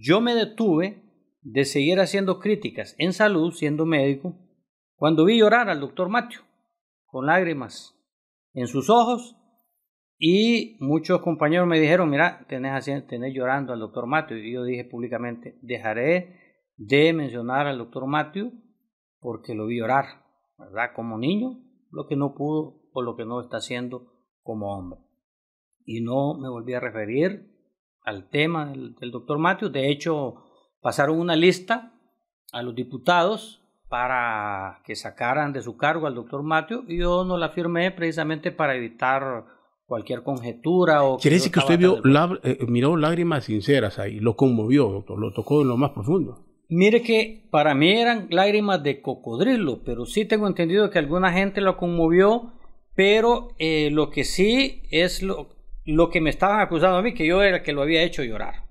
Yo me detuve de seguir haciendo críticas en salud, siendo médico, cuando vi llorar al doctor Mateo, con lágrimas en sus ojos, y muchos compañeros me dijeron, mira, tenés, tenés llorando al doctor Mateo, y yo dije públicamente, dejaré de mencionar al doctor Mateo porque lo vi llorar, ¿verdad? Como niño, lo que no pudo o lo que no está haciendo como hombre. Y no me volví a referir al tema del, doctor Matthews. De hecho, pasaron una lista a los diputados para que sacaran de su cargo al doctor Matthews y yo no la firmé precisamente para evitar cualquier conjetura o... Quiere decir que usted vio, eh, miró lágrimas sinceras ahí, lo conmovió, doctor, lo tocó en lo más profundo. Mire que para mí eran lágrimas de cocodrilo, pero sí tengo entendido que alguna gente lo conmovió, pero eh, lo que sí es lo, lo que me estaban acusando a mí, que yo era el que lo había hecho llorar.